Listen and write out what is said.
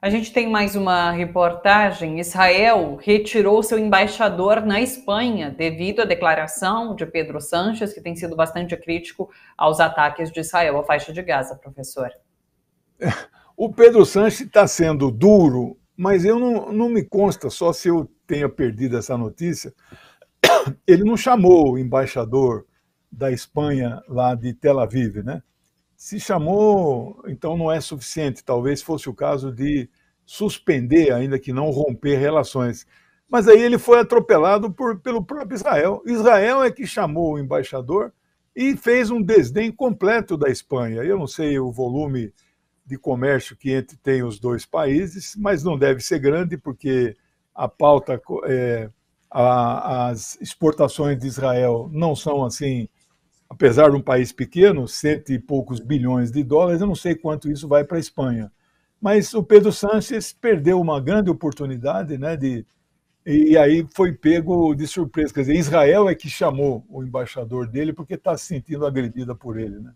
A gente tem mais uma reportagem. Israel retirou seu embaixador na Espanha devido à declaração de Pedro Sanches, que tem sido bastante crítico aos ataques de Israel à faixa de Gaza, professor. O Pedro Sanches está sendo duro, mas eu não, não me consta, só se eu tenha perdido essa notícia. Ele não chamou o embaixador da Espanha lá de Tel Aviv, né? Se chamou, então não é suficiente. Talvez fosse o caso de suspender, ainda que não romper relações. Mas aí ele foi atropelado por, pelo próprio Israel. Israel é que chamou o embaixador e fez um desdém completo da Espanha. Eu não sei o volume de comércio que entre, tem os dois países, mas não deve ser grande, porque a pauta, é, a, as exportações de Israel não são assim apesar de um país pequeno, cento e poucos bilhões de dólares, eu não sei quanto isso vai para a Espanha. Mas o Pedro Sanches perdeu uma grande oportunidade, né, de, e aí foi pego de surpresa. Quer dizer, Israel é que chamou o embaixador dele porque está se sentindo agredida por ele, né?